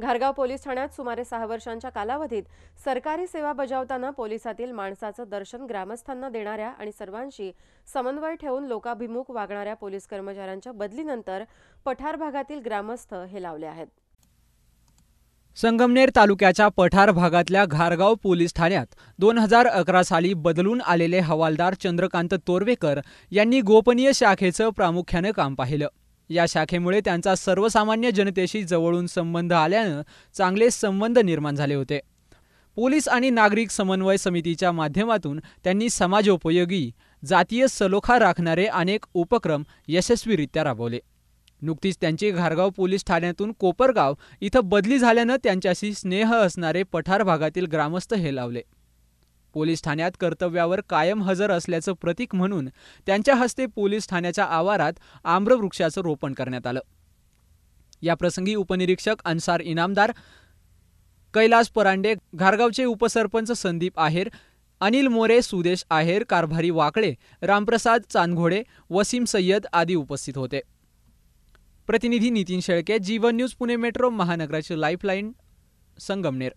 घारगाव police ठाण्यात सुमारे सहा वर्षांच्या कालावधीत सरकारी सेवा बजावताना पोलिसातील माणसाचं दर्शन ग्रामस्थांना देणाऱ्या आणि सर्वांशी समन्वय ठेवून लोकाभिमुख वागणाऱ्या पोलीस कर्मचाऱ्यांच्या बदलीनंतर पठार भागातील ग्रामस्थ हे लावले आहेत संगमनेर तालुक्याच्या पठार भागातल्या घारगाव पोलीस ठाण्यात दोन हजार अकरा साली बदलून आलेले हवालदार चंद्रकांत तोरवेकर यांनी गोपनीय शाखेचं प्रामुख्यानं काम पाहिलं या शाखेमुळे त्यांचा सर्वसामान्य जनतेशी जवळून संबंध आल्यानं चांगले संबंध निर्माण झाले होते पोलीस आणि नागरिक समन्वय समितीच्या माध्यमातून त्यांनी समाजोपयोगी जातीय सलोखा राखणारे अनेक उपक्रम यशस्वीरित्या राबवले नुकतीच त्यांची घारगाव पोलीस ठाण्यातून कोपरगाव इथं बदली झाल्यानं त्यांच्याशी स्नेह असणारे पठार भागातील ग्रामस्थ हे लावले पोलीस ठाण्यात कर्तव्यावर कायम हजर असल्याचं प्रतीक म्हणून त्यांच्या हस्ते पोलीस ठाण्याच्या आवारात आम्रवृक्षाचं रोपण करण्यात आलं या प्रसंगी उपनिरीक्षक अन्सार इनामदार कैलास परांडे घारगावचे उपसरपंच संदीप आहेर अनिल मोरे सुदेश आहेर कारभारी वाकळे रामप्रसाद चांदघोडे वसीम सय्यद आदी उपस्थित होते प्रतिनिधी नितीन शेळके जीवन न्यूज पुणे मेट्रो महानगराची लाईफलाईन संगमनेर